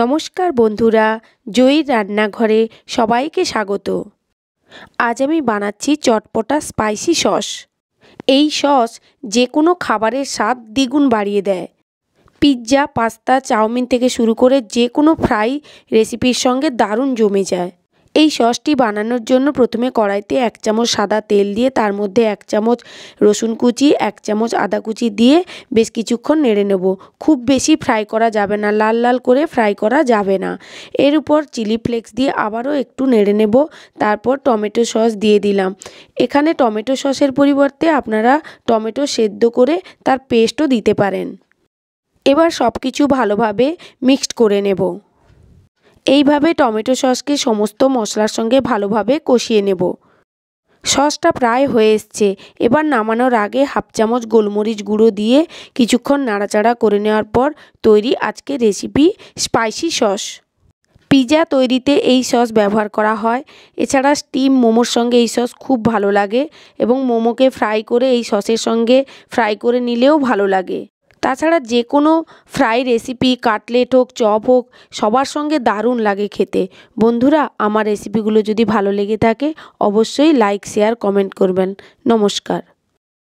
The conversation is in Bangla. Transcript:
নমস্কার বন্ধুরা জয়ীর রান্নাঘরে সবাইকে স্বাগত আজ আমি বানাচ্ছি চটপটা স্পাইসি সস এই সস যে কোনো খাবারের স্বাদ দ্বিগুণ বাড়িয়ে দেয় পিৎজা পাস্তা চাউমিন থেকে শুরু করে যে কোনো ফ্রাই রেসিপির সঙ্গে দারুণ জমে যায় এই সসটি বানানোর জন্য প্রথমে কড়াইতে এক চামচ সাদা তেল দিয়ে তার মধ্যে এক চামচ রসুন কুচি এক চামচ আদা কুচি দিয়ে বেশ কিছুক্ষণ নেড়ে নেব খুব বেশি ফ্রাই করা যাবে না লাল লাল করে ফ্রাই করা যাবে না এর উপর চিলি ফ্লেক্স দিয়ে আবারও একটু নেড়ে নেব তারপর টমেটো সস দিয়ে দিলাম এখানে টমেটো সসের পরিবর্তে আপনারা টমেটো সেদ্ধ করে তার পেস্টও দিতে পারেন এবার সব কিছু ভালোভাবে মিক্সড করে নেব এইভাবে টমেটো সসকে সমস্ত মশলার সঙ্গে ভালোভাবে কষিয়ে নেব সসটা প্রায় হয়ে এসছে এবার নামানোর আগে হাফ চামচ গোলমরিচ গুঁড়ো দিয়ে কিছুক্ষণ নাড়াচাড়া করে নেওয়ার পর তৈরি আজকে রেসিপি স্পাইসি সস পিজা তৈরিতে এই সস ব্যবহার করা হয় এছাড়া স্টিম মোমোর সঙ্গে এই সস খুব ভালো লাগে এবং মোমোকে ফ্রাই করে এই সসের সঙ্গে ফ্রাই করে নিলেও ভালো লাগে তাছাড়া যে কোনো ফ্রাই রেসিপি কাটলেট হোক চপ হোক সবার সঙ্গে দারুণ লাগে খেতে বন্ধুরা আমার রেসিপিগুলো যদি ভালো লেগে থাকে অবশ্যই লাইক শেয়ার কমেন্ট করবেন নমস্কার